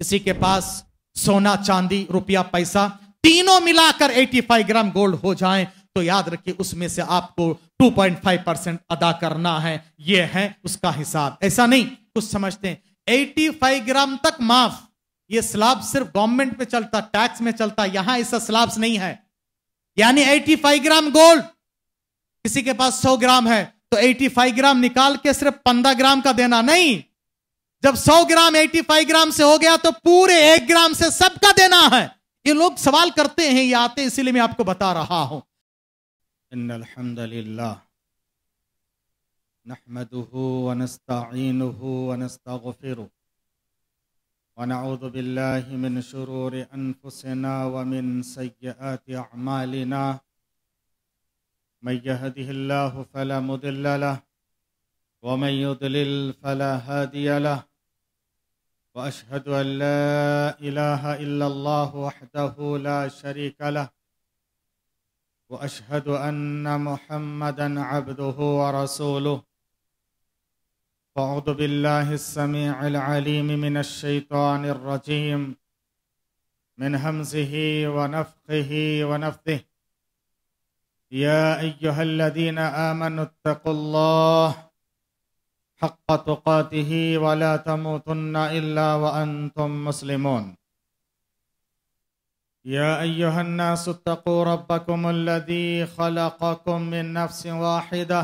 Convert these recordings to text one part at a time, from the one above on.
किसी के पास सोना चांदी रुपया पैसा तीनों मिलाकर 85 ग्राम गोल्ड हो जाए तो याद रखिए उसमें से आपको 2.5 परसेंट अदा करना है यह है उसका हिसाब ऐसा नहीं कुछ समझते हैं 85 ग्राम तक माफ ये स्लाब सिर्फ गवर्नमेंट में चलता टैक्स में चलता यहां ऐसा स्लाब्स नहीं है यानी 85 ग्राम गोल्ड किसी के पास 100 ग्राम है तो 85 ग्राम निकाल के सिर्फ 15 ग्राम का देना नहीं जब 100 ग्राम 85 ग्राम से हो गया तो पूरे एक ग्राम से सबका देना है ये लोग सवाल करते हैं ये आते इसीलिए मैं आपको बता रहा हूं नहमदुहु ونعوذ بالله من شرور انفسنا ومن سيئات اعمالنا من يهده الله فلا مضل له ومن يضلل فلا هادي له واشهد ان لا اله الا الله وحده لا شريك له واشهد ان محمدا عبده ورسوله فاعوذ بالله السميع العليم من الشيطان الرجيم من همزه ونفخه ونفثه يا ايها الذين امنوا اتقوا الله حق تقاته ولا تموتن إلا وأنتم مسلمون يا أيها الناس اتقوا ربكم الذي خلقكم من نفس واحدة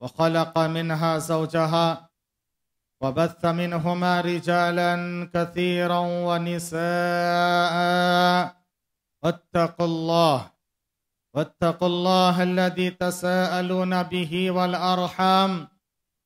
وخلق منها زوجها وبث منهما رجالا كثيرا ونساء واتقوا الله واتقوا الله الذي تساءلون به والأرحام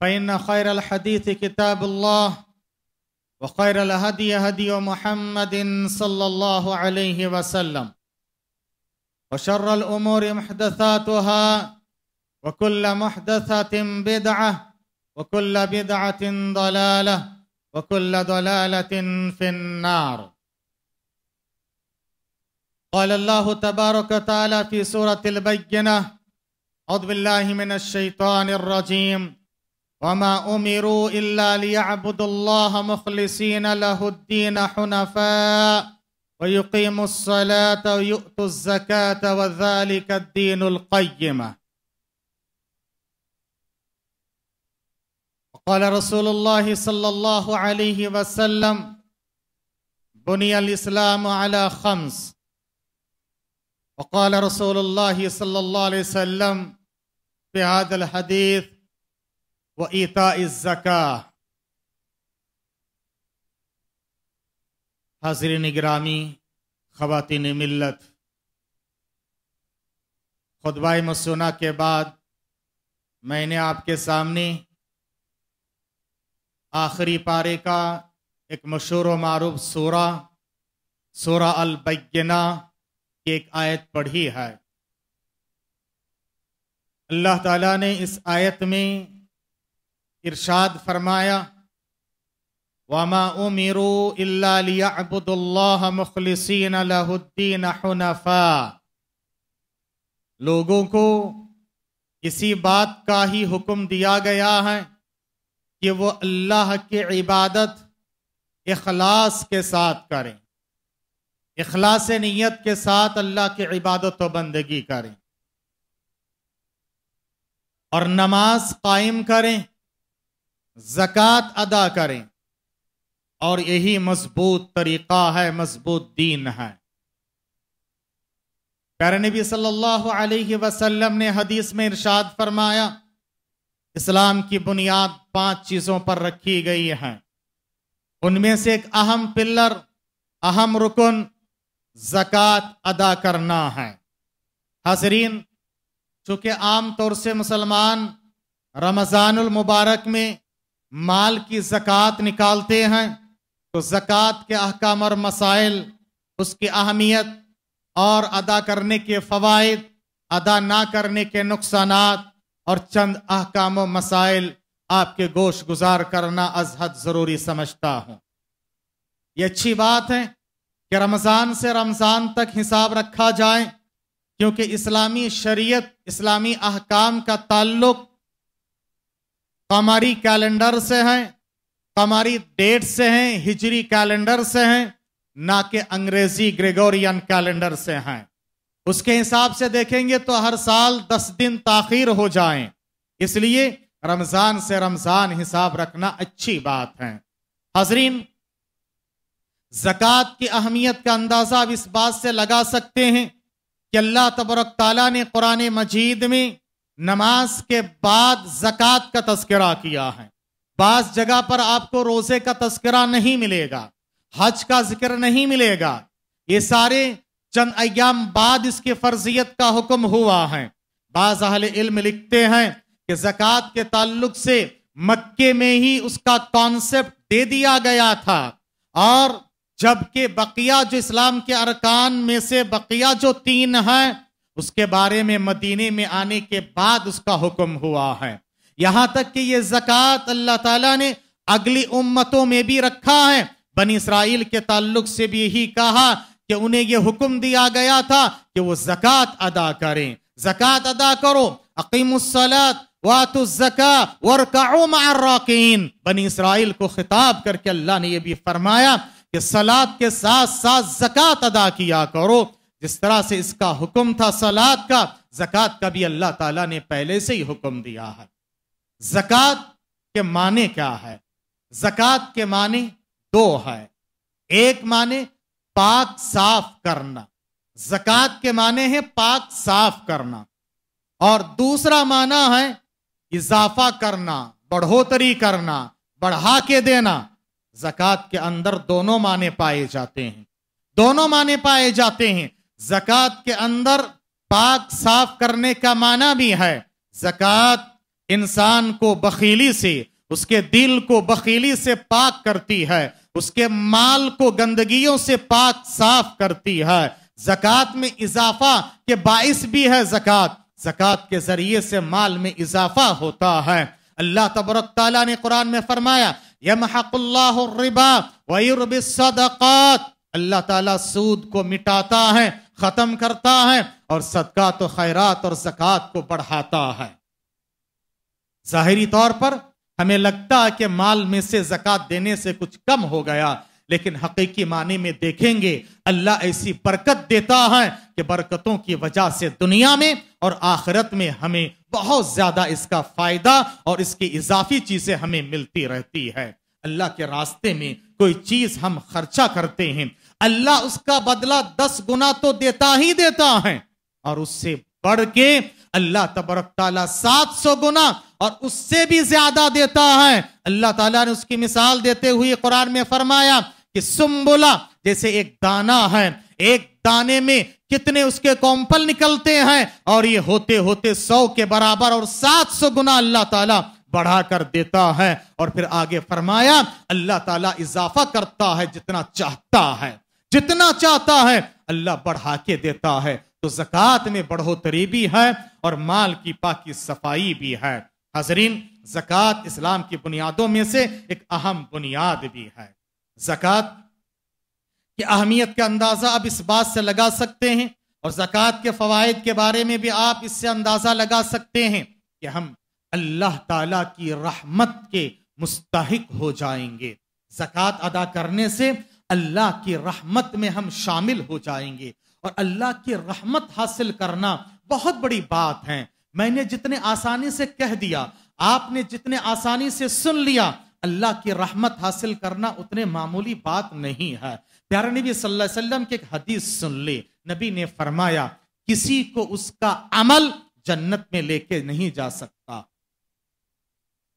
فإن خير الحديث كتاب الله وخير الهدي هدي محمد صلى الله عليه وسلم وشر الأمور محدثاتها وكل محدثة بدعة وكل بدعة ضلالة وكل ضلالة في النار قال الله تبارك وتعالى في سورة البينة أعوذ بالله من الشيطان الرجيم وما امروا الا ليعبدوا الله مخلصين له الدين حنفاء ويقيموا الصلاه ويؤتوا الزكاه وذلك الدين القيمه قال رسول الله صلى الله عليه وسلم بني الاسلام على خمس وقال رسول الله صلى الله عليه وسلم في هذا الحديث व ईता जका हाजिर निगरामी ख़वातिन मिलत खुतबा मसूना के बाद मैंने आपके सामने आखिरी पारे का एक मशहूर मरूफ सूरा सूरा अलबैना की एक आयत पढ़ी है अल्लाह ताला ने इस आयत में इरशाद फरमाया वामा उमिरू अबुदुल्लाह लहुद्दीन हनफा लोगों को इसी बात का ही हुक्म दिया गया है कि वो अल्लाह की इबादत इखलास के साथ करें इखलास नीयत के साथ अल्लाह की इबादत व बंदगी करें और नमाज कायम करें जक़ात अदा करें और यही मजबूत तरीक़ा है मजबूत दीन है प्यारे नबी सल्लल्लाहु अलैहि वसल्लम ने हदीस में इरशाद फरमाया इस्लाम की बुनियाद पांच चीज़ों पर रखी गई है उनमें से एक अहम पिल्लर अहम रुकन जक़ात अदा करना है हाजरीन चूंकि आम तौर से मुसलमान रमज़ानुल मुबारक में माल की जक़ात निकालते हैं तो जक़ात के अहकाम और मसाइल उसकी अहमियत और अदा करने के फ़वाद अदा ना करने के नुकसान और चंद अहकाम मसाइल आपके गोश गुजार करना अजहद ज़रूरी समझता हूँ ये अच्छी बात है कि रमज़ान से रमज़ान तक हिसाब रखा जाए क्योंकि इस्लामी शरीयत इस्लामी अहकाम का ताल्लुक़ कमारी कैलेंडर से हैं कमारी डेट से हैं हिजरी कैलेंडर से हैं ना कि अंग्रेजी ग्रेगोरियन कैलेंडर से हैं उसके हिसाब से देखेंगे तो हर साल दस दिन ताखिर हो जाए इसलिए रमजान से रमजान हिसाब रखना अच्छी बात है हजरीन जक़ात की अहमियत का अंदाज़ा आप इस बात से लगा सकते हैं कि अल्लाह तबरक ताला ने कुरान मजीद में नमाज के बाद जक़ात का तस्करा किया है बास जगह पर आपको रोजे का तस्करा नहीं मिलेगा हज का जिक्र नहीं मिलेगा ये सारे चंद अयाम बाद इसकी फर्जियत का हुक्म हुआ है बाज अहल इल्म लिखते हैं कि जक़ात के ताल्लुक से मक्के में ही उसका कॉन्सेप्ट दे दिया गया था और जबकि बकिया जो इस्लाम के अरकान में से बकिया जो तीन हैं उसके बारे में मदीने में आने के बाद उसका हुक्म हुआ है यहां तक कि यह जक़ात अल्लाह ताला ने अगली उम्मतों में भी रखा है बन इसराइल के ताल्लुक से भी यही कहा कि उन्हें यह हुक्म दिया गया था कि वो जक़ात अदा करें जक़ात अदा करो अकीमसलात वातुजका बनी इसराइल को खिताब करके अल्लाह ने यह भी फरमाया कि सलाद के साथ साथ जक़ात अदा किया करो जिस तरह से इसका हुक्म था सलाद का जक़ात का भी अल्लाह ताला ने पहले से ही हुक्म दिया है जकत के माने क्या है जक़ात के माने दो है एक माने पाक साफ करना जक़ात के माने हैं पाक साफ करना और दूसरा माना है इजाफा करना बढ़ोतरी करना बढ़ा के देना जक़ात के अंदर दोनों माने पाए जाते हैं दोनों माने पाए जाते हैं जक़ात के अंदर पाक साफ करने का माना भी है जक़ात इंसान को बखीली से उसके दिल को बखीली से पाक करती है उसके माल को गंदगियों से पाक साफ करती है जक़ात में इजाफा के बाइस भी है जक़ात जक़ात के जरिए से माल में इजाफा होता है अल्लाह तबरक तला ने कुरान में फरमाया यमहकुल्लाह रिबा अल्लाह ताला सूद को मिटाता है खत्म करता है और सदका तो खैरात और जक़ात को बढ़ाता है जाहरी तौर पर हमें लगता है कि माल में से जक़ात देने से कुछ कम हो गया लेकिन हकीकी माने में देखेंगे अल्लाह ऐसी बरकत देता है कि बरकतों की वजह से दुनिया में और आखिरत में हमें बहुत ज्यादा इसका फायदा और इसकी इजाफी चीजें हमें मिलती रहती है अल्लाह के रास्ते में कोई चीज हम खर्चा करते हैं अल्लाह उसका बदला दस गुना तो देता ही देता है और उससे बढ़ के अल्लाह तबरक ताला सात सौ गुना और उससे भी ज्यादा देता है अल्लाह ताला ने उसकी मिसाल देते हुए कुरान में फरमाया कि सुम्बुला जैसे एक दाना है एक दाने में कितने उसके कॉम्पल निकलते हैं और ये होते होते सौ के बराबर और सात सौ गुना अल्लाह ताला बढ़ा कर देता है और फिर आगे फरमाया अल्लाह ताला इजाफा करता है जितना चाहता है जितना चाहता है अल्लाह बढ़ा के देता है तो जक़ात में बढ़ोतरी भी है और माल की पाकि सफाई भी है हजरीन जक़ात इस्लाम की बुनियादों में से एक अहम बुनियाद भी है जक़ात की अहमियत का अंदाज़ा आप इस बात से लगा सकते हैं और जक़ात के फ़वाद के बारे में भी आप इससे अंदाज़ा लगा सकते हैं कि हम अल्लाह ताला की रहमत के मुस्तक हो जाएंगे जक़ात अदा करने से अल्लाह की रहमत में हम शामिल हो जाएंगे और अल्लाह की रहमत हासिल करना बहुत बड़ी बात है मैंने जितने आसानी से कह दिया आपने जितने आसानी से सुन लिया अल्लाह की रहमत हासिल करना उतने मामूली बात नहीं है प्यारे नबी सल्लल्लाहु अलैहि वसल्लम की एक हदीस सुन ली नबी ने फरमाया किसी को उसका अमल जन्नत में लेके नहीं जा सकता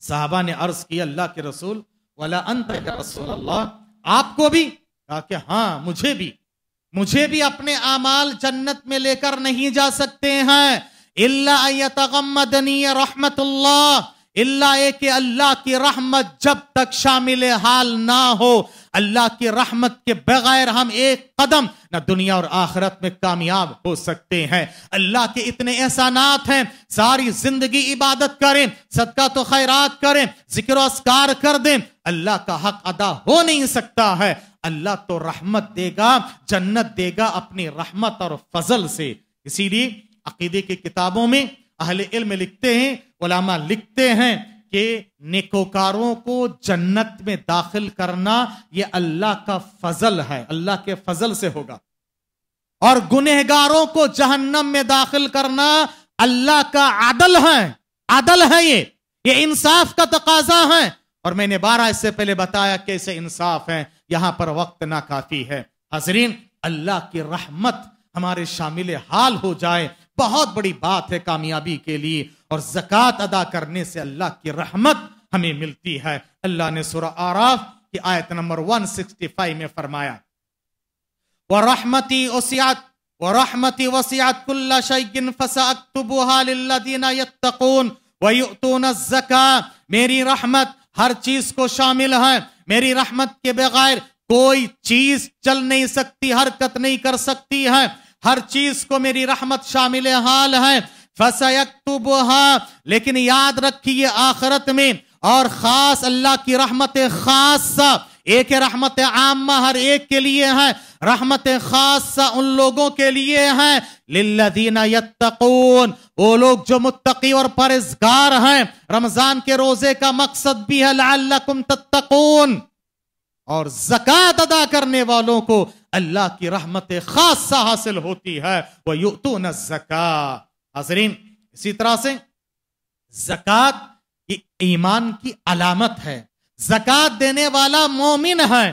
साहबा ने अर्ज किया अल्लाह के रसूल वाला अंत रसूल अल्लाह आपको भी कहा कि हाँ मुझे भी मुझे भी अपने आमाल जन्नत में लेकर नहीं जा सकते हैं इल्लामदनी रहमत इल्ला के अल्लाह की रहमत जब तक शामिल हाल ना हो अल्लाह की रहमत के बगैर हम एक कदम न दुनिया और आखिरत में कामयाब हो सकते हैं अल्लाह के इतने एहसानात हैं सारी जिंदगी इबादत करें सदका तो खैरात करें जिक्र असकार कर दें अल्लाह का हक अदा हो नहीं सकता है अल्लाह तो रहमत देगा जन्नत देगा अपनी रहमत और फजल से इसीलिए अकीदे की किताबों में अहले इल्म लिखते हैं उलामा लिखते हैं कि नेकोकारों को जन्नत में दाखिल करना यह अल्लाह का फजल है अल्लाह के फजल से होगा और गुनहगारों को जहन्नम में दाखिल करना अल्लाह का आदल है आदल है ये ये इंसाफ का तकाजा है और मैंने बारह इससे पहले बताया कैसे इंसाफ है यहां पर वक्त ना काफी है हजरीन अल्लाह की रहमत हमारे शामिल हाल हो जाए बहुत बड़ी बात है कामयाबी के लिए और जक़ात अदा करने से अल्लाह की रहमत हमें मिलती है अल्लाह ने सुर आराफ की आयत नंबर 165 में फरमाया व रहमती वसियात व रहमती वसियात फसाकुन मेरी रहमत हर चीज को शामिल है मेरी रहमत के बगैर कोई चीज चल नहीं सकती हरकत नहीं कर सकती है हर चीज को मेरी रहमत शामिल हाल है फसा लेकिन याद रखिए आखरत में और खास अल्लाह की रहमत खास सा एक रहमत आम हर एक के लिए है रहमत खास उन लोगों के लिए है लिल्लदीना यत्तकून वो लोग जो मुत्तकी और परहेजगार हैं रमजान के रोजे का मकसद भी है लाल्लकुम तत्तकून और जक़ात अदा करने वालों को अल्लाह की रहमत खास हासिल होती है वह युतू न जका हाजरीन इसी तरह से जक़ात ये ईमान की अलामत है जक़ात देने वाला मोमिन है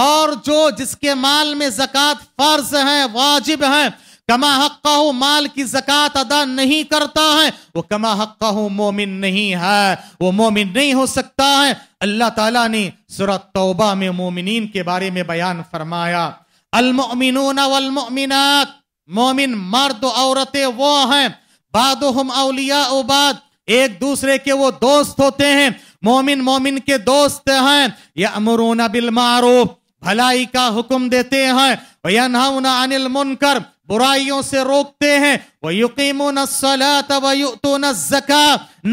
और जो जिसके माल में जक़ात फर्ज है वाजिब है कमा हक्का माल की जक़ात अदा नहीं करता है वो कमा हक्का मोमिन नहीं है वो मोमिन नहीं हो सकता है अल्लाह तला ने सूरत तोबा में मोमिन के बारे में बयान फरमाया अलमिन वलमिनत मोमिन मर्द औरतें वो हैं बाद अलिया उबाद एक दूसरे के वो दोस्त होते हैं मोमिन मोमिन के दोस्त हैं ये अमरून बिल मारूफ भलाई का हुक्म देते हैं वह अनिल मुनकर बुराइयों से रोकते हैं वो युकीमोन सलात वयुतोन जका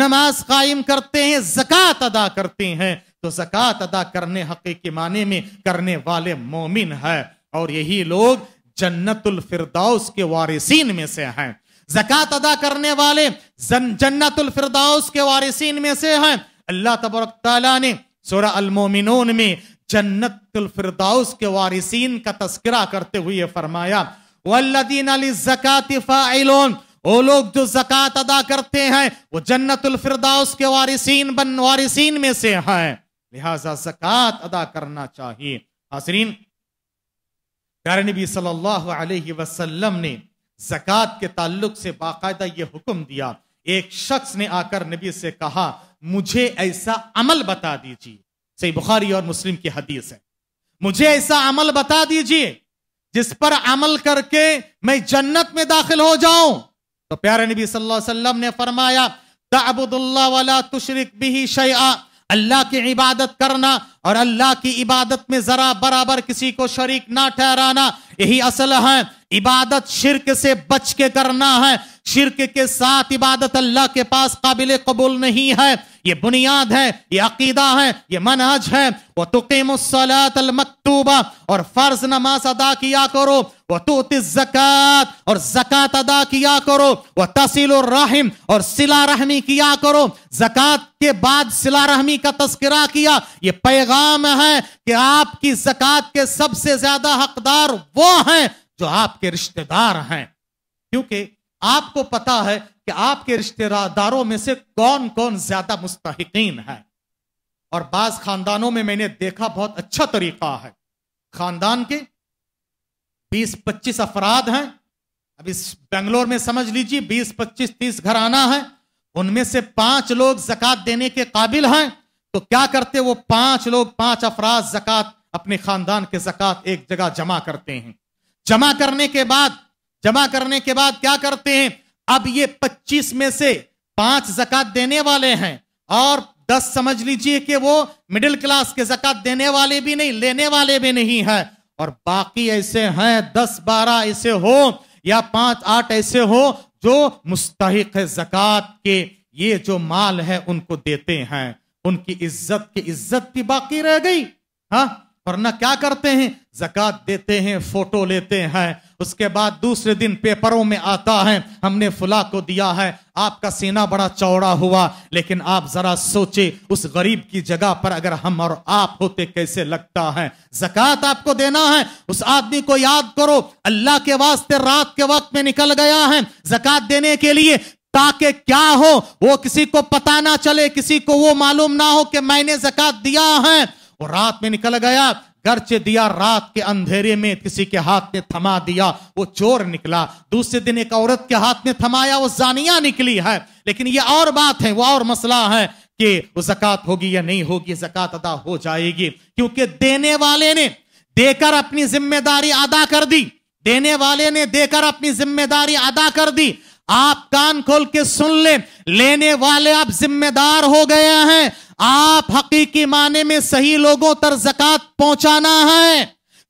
नमाज कायम करते हैं जक़ात अदा करते हैं तो जक़ात अदा करने हकीकी माने में करने वाले मोमिन है और यही लोग जन्नतुल फिरदौस के वारिसीन में से हैं जक़ात अदा करने वाले जन, जन्नतुल फिरदौस के वारिसीन में से हैं अल्लाह तबरक ताला ने सोरा अलमोमिन में जन्नतफरदाउस के वारिसन का तस्करा करते हुए फरमाया वो लोग जो जक़ात अदा करते हैं वो जन्नतफरदाउस के वारिसन बन वारिसन में से हैं लिहाजा जक़ात अदा करना चाहिए हासरीन प्यारे नबी सल्लल्लाहु अलैहि वसल्लम ने जक़ात के ताल्लुक से बाकायदा ये हुक्म दिया एक शख्स ने आकर नबी से कहा मुझे ऐसा अमल बता दीजिए सही बुखारी और मुस्लिम की हदीस है मुझे ऐसा अमल बता दीजिए जिस पर अमल करके मैं जन्नत में दाखिल हो जाऊं तो प्यारे नबी सल्लल्लाहु अलैहि वसल्लम ने फरमाया तबुदुल्ला वाला तुशरिक भी शया अल्लाह की इबादत करना और अल्लाह की इबादत में जरा बराबर किसी को शरीक ना ठहराना यही असल है इबादत शिरक से बच के करना है शिरक के साथ इबादत अल्लाह के पास काबिल कबूल नहीं है ये बुनियाद है ये अकीदा है ये मनहज है वह तुकमतूबा और फर्ज नमाज अदा किया करो वो तो जक़ात और जक़ात अदा किया करो वह तसील रहम और सिला रहमी किया करो जक़ात के बाद सिला रहमी का तस्करा किया ये पैगाम है कि आपकी जक़ात के सबसे ज्यादा हकदार वो हैं जो आपके रिश्तेदार हैं क्योंकि आपको पता है कि आपके रिश्तेदारों में से कौन कौन ज्यादा मुस्तकिन है और बाज खानदानों में मैंने देखा बहुत अच्छा तरीका है खानदान के 20-25 अफराद हैं अब इस बेंगलोर में समझ लीजिए 20-25 30 घर आना है उनमें से पांच लोग जक़ात देने के काबिल हैं तो क्या करते वो पांच लोग पांच अफराद जक़ात अपने खानदान के जक़ात एक जगह जमा करते हैं जमा करने के बाद जमा करने के बाद क्या करते हैं अब ये पच्चीस में से पांच जकत देने वाले हैं और दस समझ लीजिए कि वो मिडिल क्लास के जक़ात देने वाले भी नहीं लेने वाले भी नहीं है और बाकी ऐसे हैं दस बारह ऐसे हो या पांच आठ ऐसे हो जो मुस्तक है जक़ात के ये जो माल है उनको देते हैं उनकी इज्जत की इज्जत भी बाकी रह गई हा वरना क्या करते हैं जक़ात देते हैं फोटो लेते हैं उसके बाद दूसरे दिन पेपरों में आता है हमने फुला को दिया है आपका सीना बड़ा चौड़ा हुआ लेकिन आप जरा सोचे उस गरीब की जगह पर अगर हम और आप होते कैसे लगता है जक़ात आपको देना है उस आदमी को याद करो अल्लाह के वास्ते रात के वक्त में निकल गया है जक़ात देने के लिए ताकि क्या हो वो किसी को पता ना चले किसी को वो मालूम ना हो कि मैंने जक़ात दिया है वो रात में निकल गया गर्चे दिया रात के अंधेरे में किसी के हाथ ने थमा दिया वो चोर निकला दूसरे दिन एक औरत के हाथ ने थमाया वो जानिया निकली है लेकिन ये और बात है वो और मसला है कि वो जक़ात होगी या नहीं होगी जक़ात अदा हो जाएगी क्योंकि देने वाले ने देकर अपनी जिम्मेदारी अदा कर दी देने वाले ने देकर अपनी जिम्मेदारी अदा कर दी आप कान खोल के सुन ले लेने वाले आप जिम्मेदार हो गए हैं आप हकीकी माने में सही लोगों तक जक़ात पहुंचाना है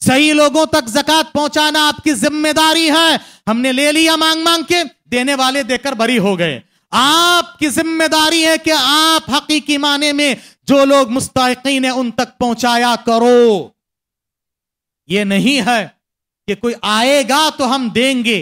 सही लोगों तक जक़ात पहुंचाना आपकी जिम्मेदारी है हमने ले लिया मांग मांग के देने वाले देकर भरी हो गए आपकी जिम्मेदारी है कि आप हकीकी माने में जो लोग मुस्तकिन है उन तक पहुंचाया करो ये नहीं है कि कोई आएगा तो हम देंगे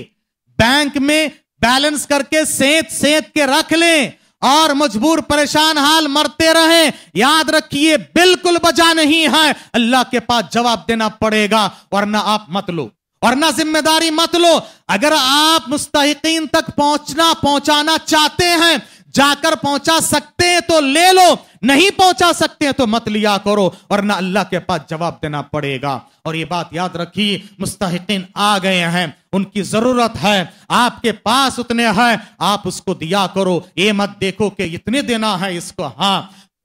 बैंक में बैलेंस करके सेत सेत के रख लें और मजबूर परेशान हाल मरते रहे याद रखिए बिल्कुल बजा नहीं है अल्लाह के पास जवाब देना पड़ेगा वरना आप मत लो वरना जिम्मेदारी मत लो अगर आप मुस्तकिन तक पहुंचना पहुंचाना चाहते हैं जाकर पहुंचा सकते हैं तो ले लो नहीं पहुंचा सकते हैं तो मत लिया करो वरना अल्लाह के पास जवाब देना पड़ेगा और ये बात याद रखिए मुस्तकिन आ गए हैं उनकी जरूरत है आपके पास उतने हैं आप उसको दिया करो ये मत देखो कि इतने देना है इसको हाँ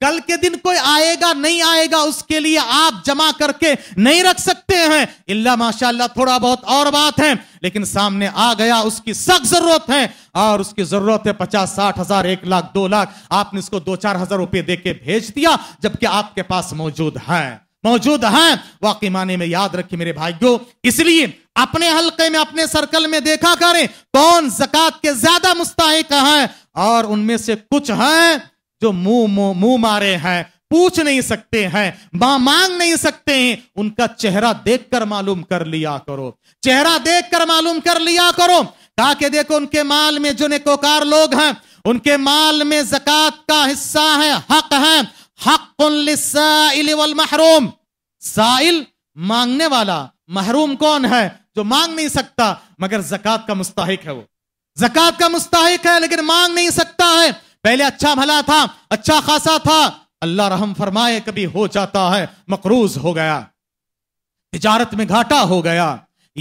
कल के दिन कोई आएगा नहीं आएगा उसके लिए आप जमा करके नहीं रख सकते हैं इल्ला माशाल्लाह थोड़ा बहुत और बात है लेकिन सामने आ गया उसकी सख्त जरूरत है और उसकी जरूरत है पचास साठ हजार एक लाख दो लाख आपने उसको दो चार हजार रुपये दे के भेज दिया जबकि आपके पास मौजूद है मौजूद है वाकई माने में याद रखिए मेरे भाइयों इसलिए अपने हल्के में अपने सर्कल में देखा करें कौन जक़ात के ज्यादा मुस्ताहिक हैं और उनमें से कुछ हैं जो मुंह मुंह मारे हैं पूछ नहीं सकते हैं मां मांग नहीं सकते हैं उनका चेहरा देखकर मालूम कर लिया करो चेहरा देखकर मालूम कर लिया करो ताकि देखो उनके माल में जो नेकोकार लोग हैं उनके माल में जक़ात का हिस्सा है हक है हक वल महरूम साइल मांगने वाला महरूम कौन है जो मांग नहीं सकता मगर जकत का मुस्ताहिक है वो जकत का मुस्ताहिक है लेकिन मांग नहीं सकता है पहले अच्छा भला था अच्छा खासा था अल्लाह रहम फरमाए कभी हो जाता है मकरूज हो गया तजारत में घाटा हो गया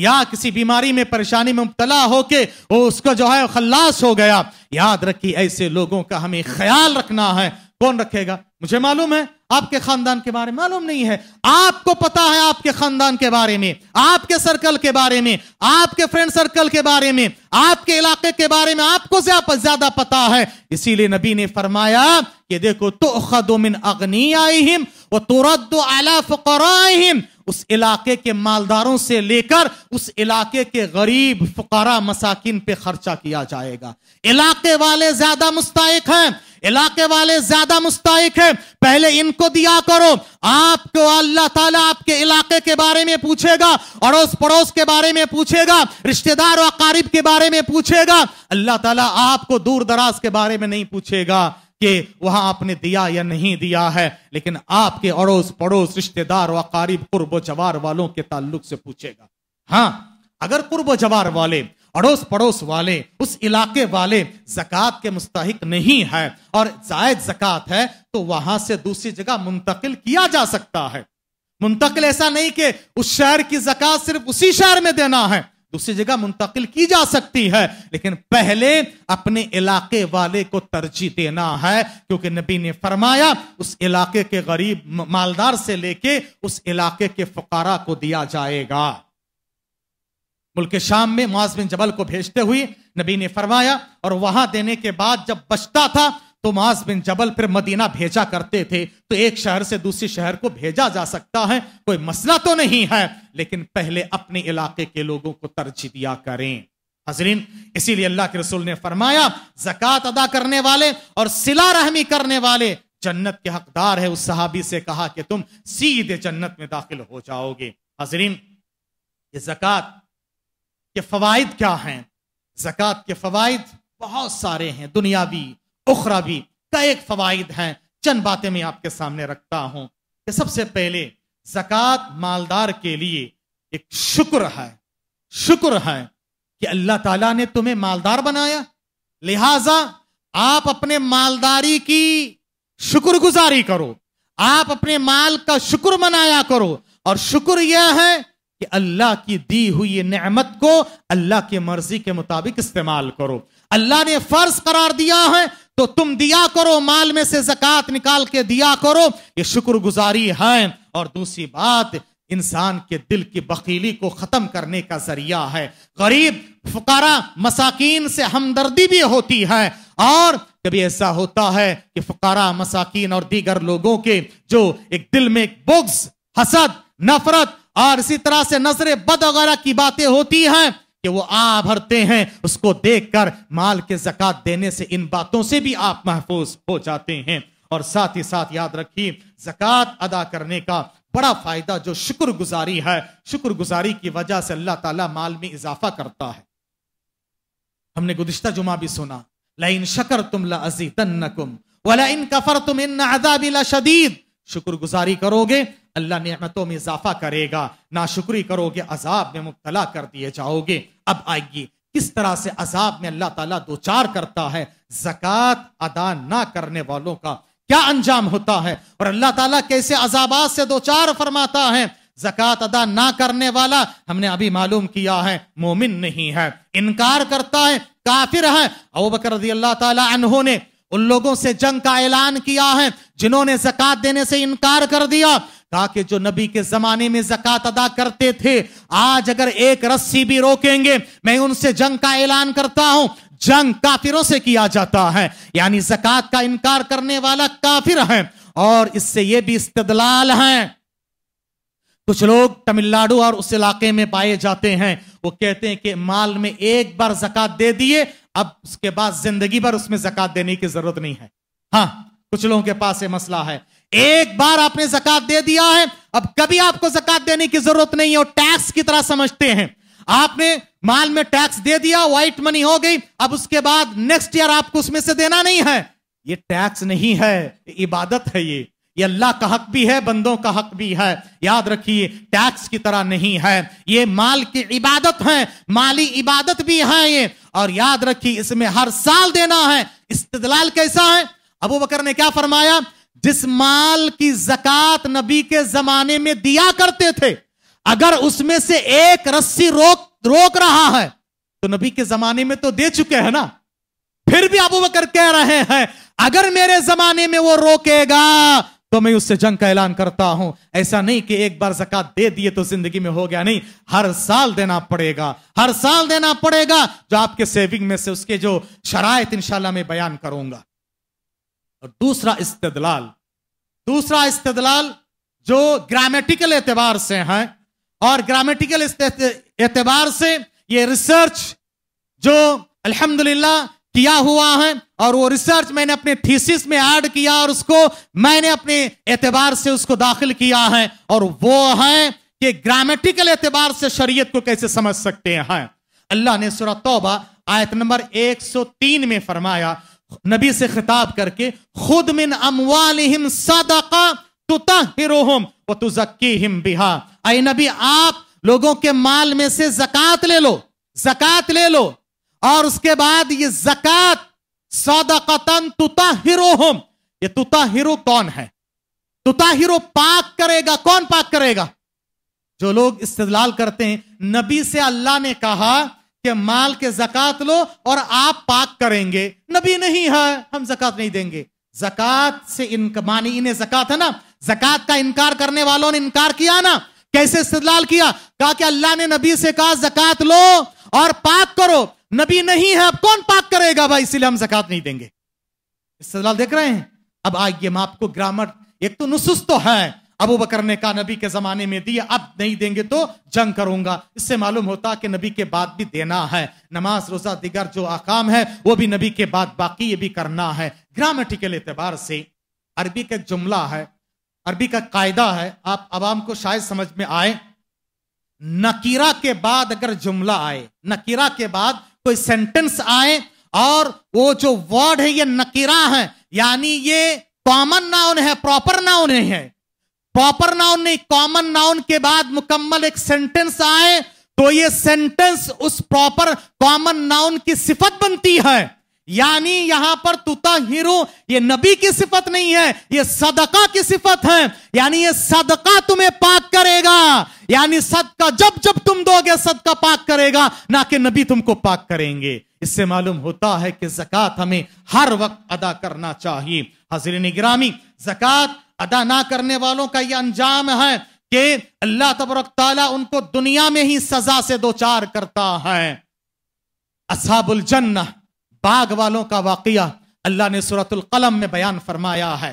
या किसी बीमारी में परेशानी में मुबतला होके वो उसका जो है खल्लास हो गया याद रखिए ऐसे लोगों का हमें ख्याल रखना है कौन रखेगा मुझे मालूम है आपके खानदान के बारे में मालूम नहीं है आपको पता है आपके खानदान के बारे में आपके सर्कल के बारे में आपके फ्रेंड सर्कल के बारे में आपके इलाके के बारे में आपको ज्यादा पता है इसीलिए नबी ने फरमाया कि देखो तो खदोमिन अग्नि हिम वो तुरद आला फकर उस इलाके के मालदारों से लेकर उस इलाके के गरीब फुकारा मसाकिन पे खर्चा किया जाएगा इलाके वाले ज्यादा मुस्ताक हैं इलाके वाले ज्यादा मुस्ताक हैं पहले इनको दिया करो आपको अल्लाह ताला आपके इलाके के बारे में पूछेगा अड़ोस पड़ोस के बारे में पूछेगा रिश्तेदार और अकारीब के बारे में पूछेगा अल्लाह ताला आपको दूर दराज के बारे में नहीं पूछेगा कि वहां आपने दिया या नहीं दिया है लेकिन आपके अड़ोस पड़ोस रिश्तेदार व करीब कुर्ब जवार वालों के ताल्लुक से पूछेगा हाँ अगर कुर्ब जवार वाले अड़ोस पड़ोस वाले उस इलाके वाले जक़ात के मुस्तक नहीं है और जायद जक़ात है तो वहां से दूसरी जगह मुंतकिल किया जा सकता है मुंतकिल ऐसा नहीं कि उस शहर की जक़ात सिर्फ उसी शहर में देना है दूसरी जगह मुंतकिल की जा सकती है लेकिन पहले अपने इलाके वाले को तरजीह देना है क्योंकि नबी ने फरमाया उस इलाके के गरीब मालदार से लेके उस इलाके के फकारा को दिया जाएगा मुल्क शाम में मुआज बिन जबल को भेजते हुए नबी ने फरमाया और वहां देने के बाद जब बचता था मास बिन जबल फिर मदीना भेजा करते थे तो एक शहर से दूसरे शहर को भेजा जा सकता है कोई मसला तो नहीं है लेकिन पहले अपने इलाके के लोगों को तरजीह दिया करें हजरीन इसीलिए अल्लाह के रसूल ने फरमाया जक़ात अदा करने वाले और सिला रहमी करने वाले जन्नत के हकदार है उस सहाबी से कहा कि तुम सीधे जन्नत में दाखिल हो जाओगे हजरीन ये जक़ात के फवायद क्या हैं जक़ात के फवायद बहुत सारे हैं दुनियावी उखरावी का एक फवाइद हैं चंद बातें मैं आपके सामने रखता हूं कि सबसे पहले जक़ात मालदार के लिए एक शुक्र है शुक्र है कि अल्लाह ताला ने तुम्हें मालदार बनाया लिहाजा आप अपने मालदारी की शुक्रगुजारी करो आप अपने माल का शुक्र मनाया करो और शुक्र यह है कि अल्लाह की दी हुई नेमत को अल्लाह की मर्जी के मुताबिक इस्तेमाल करो अल्लाह ने फर्ज करार दिया है तो तुम दिया करो माल में से जक़ात निकाल के दिया करो ये शुक्रगुजारी है और दूसरी बात इंसान के दिल की बकीली को खत्म करने का जरिया है गरीब फुकारा मसाकिन से हमदर्दी भी होती है और कभी ऐसा होता है कि फुकारा मसाकिन और दीगर लोगों के जो एक दिल में एक बुग्स हसद नफरत और इसी तरह से नजरे बद वगैरह की बातें होती हैं कि वो आ भरते हैं उसको देखकर माल के जक़ात देने से इन बातों से भी आप महफूज हो जाते हैं और साथ ही साथ याद रखिए जक़ात अदा करने का बड़ा फायदा जो शुक्रगुजारी है शुक्रगुजारी की वजह से अल्लाह ताला माल में इजाफा करता है हमने गुजशत जुमा भी सुना ला इन शकर तुम ला अजी तन्नकुम वला इन कफर तुम इन शदीद शुक्रगुजारी करोगे अल्लाह नियमतों में इजाफा करेगा ना शुक्री करोगे अजाब में मुबतला कर दिए जाओगे अब आइए किस तरह से अजाब में अल्लाह ताला दो चार करता है जक़ात अदा ना करने वालों का क्या अंजाम होता है और अल्लाह ताला कैसे अजाबात से दो चार फरमाता है जक़ात अदा ना करने वाला हमने अभी मालूम किया है मोमिन नहीं है इनकार करता है काफिर है अबू बकर रजी अल्लाह तला ने उन लोगों से जंग का ऐलान किया है जिन्होंने जकत देने से इनकार कर दिया ताकि जो नबी के जमाने में जकत अदा करते थे आज अगर एक रस्सी भी रोकेंगे मैं उनसे जंग का ऐलान करता हूं जंग काफिरों से किया जाता है यानी जकत का इनकार करने वाला काफिर है और इससे यह भी इस्तलाल है कुछ लोग तमिलनाडु और उस इलाके में पाए जाते हैं वो कहते हैं कि माल में एक बार जकत दे दिए अब उसके बाद जिंदगी भर उसमें जकत देने की जरूरत नहीं है हाँ कुछ लोगों के पास ये मसला है एक बार आपने जकत दे दिया है अब कभी आपको जकत देने की जरूरत नहीं है और टैक्स की तरह समझते हैं आपने माल में टैक्स दे दिया व्हाइट मनी हो गई अब उसके बाद नेक्स्ट ईयर आपको उसमें से देना नहीं है ये टैक्स नहीं है इबादत है ये ये अल्लाह का हक भी है बंदों का हक भी है याद रखिए टैक्स की तरह नहीं है ये माल की इबादत है माली इबादत भी है ये और याद रखिए इसमें हर साल देना है इस्तलाल कैसा है अबू बकर ने क्या फरमाया जिस माल की जक़ात नबी के जमाने में दिया करते थे अगर उसमें से एक रस्सी रोक रोक रहा है तो नबी के जमाने में तो दे चुके हैं ना फिर भी अबू बकर कह रहे हैं अगर मेरे जमाने में वो रोकेगा तो मैं उससे जंग का ऐलान करता हूं ऐसा नहीं कि एक बार जकत दे दिए तो जिंदगी में हो गया नहीं हर साल देना पड़ेगा हर साल देना पड़ेगा जो आपके सेविंग में से उसके जो शराय इंशाला में बयान करूंगा और दूसरा इस्तेदलाल दूसरा इस्तेदलाल जो ग्रामेटिकल एतबार से है और ग्रामेटिकल एतबार से ये रिसर्च जो अल्हम्दुलिल्लाह किया हुआ है और वो रिसर्च मैंने अपने थीसिस में ऐड किया और उसको मैंने अपने एतबार से उसको दाखिल किया है और वो है कि ग्रामेटिकल एतबार से शरीयत को कैसे समझ सकते हैं अल्लाह ने सुरा तोबा आयत नंबर 103 में फरमाया नबी से खिताब करके खुद मिन अमवालिम सदका तुतहिरुहुम व तुजक्कीहिम बिहा नबी आप लोगों के माल में से जकात ले लो जकात ले लो और उसके बाद ये जकत सदकतन तुता हिरो हम ये तुता हीरो कौन है तुता हीरो पाक करेगा कौन पाक करेगा जो लोग इस्तेदलाल करते हैं नबी से अल्लाह ने कहा कि माल के जक़ात लो और आप पाक करेंगे नबी नहीं है हम जक़ात नहीं देंगे जकत से इन मानी इन्हें जकत है ना जकत का इनकार करने वालों ने इनकार किया ना कैसे इस्तेदलाल किया कहा कि अल्लाह ने नबी से कहा जकत लो और पाक करो नबी नहीं है अब कौन पाक करेगा भाई इसलिए हम जकत नहीं देंगे इस्तेलाल देख रहे हैं अब आइए मैं आपको ग्रामर एक तो नुसुस तो है अबू बकर ने कहा नबी के जमाने में दिया अब नहीं देंगे तो जंग करूंगा इससे मालूम होता कि नबी के बाद भी देना है नमाज रोजा दिगर जो आकाम है वो भी नबी के बाद बाकी ये भी करना है ग्रामेटिकल एतबार से अरबी का जुमला है अरबी का कायदा है आप आवाम को शायद समझ में आए नकीरा के बाद अगर जुमला आए नकीरा के बाद कोई सेंटेंस आए और वो जो वर्ड है ये नकीरा है यानी ये कॉमन नाउन है प्रॉपर नाउन नहीं है प्रॉपर नाउन नहीं कॉमन नाउन के बाद मुकम्मल एक सेंटेंस आए तो ये सेंटेंस उस प्रॉपर कॉमन नाउन की सिफत बनती है यानी यहां पर तुता हीरो ये नबी की सिफत नहीं है ये सदका की सिफत है यानी ये सदका तुम्हें पाक करेगा यानी सदका जब जब तुम दोगे सदका पाक करेगा ना कि नबी तुमको पाक करेंगे इससे मालूम होता है कि जकत हमें हर वक्त अदा करना चाहिए हजर निगरामी जकत अदा ना करने वालों का यह अंजाम है कि अल्लाह तबरक ताला उनको दुनिया में ही सजा से दो चार करता है असाबुल जन्ना बाग वालों का वाकया अल्लाह ने कलम में बयान फरमाया है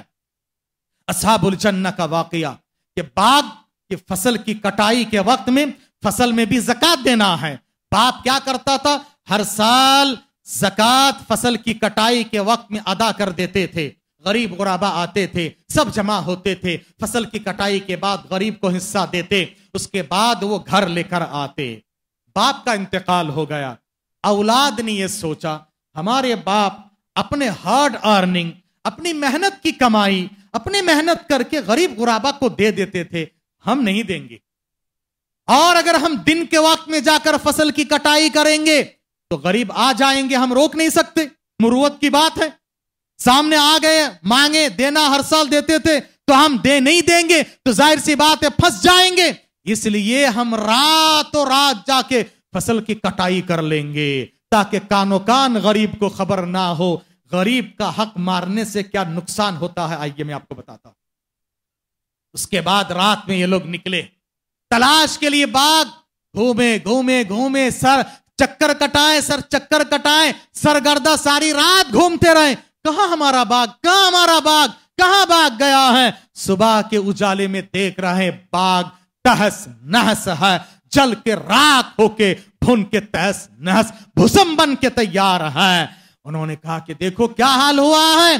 असाबुल जन्ना का वाकया कि बाग की फसल की कटाई के वक्त में फसल में भी जक़ात देना है बाप क्या करता था हर साल जक़ात फसल की कटाई के वक्त में अदा कर देते थे गरीब गुराबा आते थे सब जमा होते थे फसल की कटाई के बाद गरीब को हिस्सा देते उसके बाद वो घर लेकर आते बाप का इंतकाल हो गया औलाद ने ये सोचा हमारे बाप अपने हार्ड अर्निंग अपनी मेहनत की कमाई अपनी मेहनत करके गरीब गुराबा को दे देते थे हम नहीं देंगे और अगर हम दिन के वक्त में जाकर फसल की कटाई करेंगे तो गरीब आ जाएंगे हम रोक नहीं सकते मुरुवत की बात है सामने आ गए मांगे देना हर साल देते थे तो हम दे नहीं देंगे तो जाहिर सी बात है फंस जाएंगे इसलिए हम रातों रात जाके फसल की कटाई कर लेंगे ताकि कानो कान गरीब को खबर ना हो गरीब का हक मारने से क्या नुकसान होता है आइए मैं आपको बताता हूं उसके बाद रात में ये लोग निकले तलाश के लिए बाघ घूमे घूमे घूमे सर चक्कर कटाए सर चक्कर कटाए सरगर्दा सारी रात घूमते रहे कहा हमारा बाघ कहा हमारा बाघ कहा बाग गया है सुबह के उजाले में देख रहे बाघ तहस नहस है जल के राख होके फुन के तहस नहस भुसम बन के तैयार है उन्होंने कहा कि देखो क्या हाल हुआ है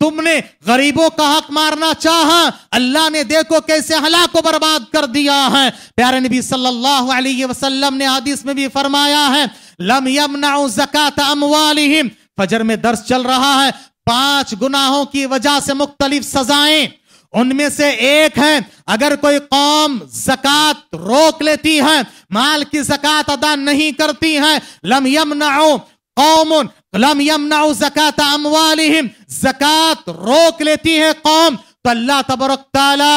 तुमने गरीबों का हक मारना चाहा अल्लाह ने देखो कैसे हला को बर्बाद कर दिया है प्यारे नबी सल्लल्लाहु अलैहि वसल्लम ने हदीस में भी फरमाया है लम यमनाउ जक़ात अमवालिहिम फजर में दर्श चल रहा है पांच गुनाहों की वजह से मुख्तलिफ सजाएं उनमें से एक है अगर कोई कौम जक़ात रोक लेती है माल की जक़ात अदा नहीं करती है लम यम नाओ कौम लम यम नाओ जक़ात अमवालिम जक़ात रोक लेती है कौम तो अल्लाह तबरक ताला